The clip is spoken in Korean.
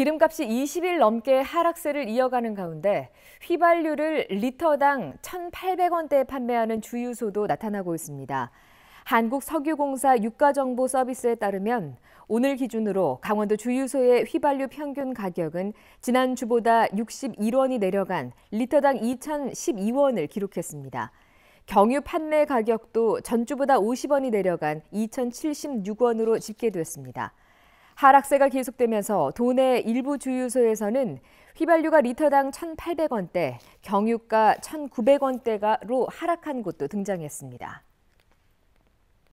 기름값이 20일 넘게 하락세를 이어가는 가운데 휘발유를 리터당 1,800원대에 판매하는 주유소도 나타나고 있습니다. 한국석유공사 유가정보 서비스에 따르면 오늘 기준으로 강원도 주유소의 휘발유 평균 가격은 지난주보다 61원이 내려간 리터당 2,012원을 기록했습니다. 경유 판매 가격도 전주보다 50원이 내려간 2,076원으로 집계됐습니다. 하락세가 계속되면서 도내 일부 주유소에서는 휘발유가 리터당 1,800원대, 경유가 1,900원대로 하락한 곳도 등장했습니다.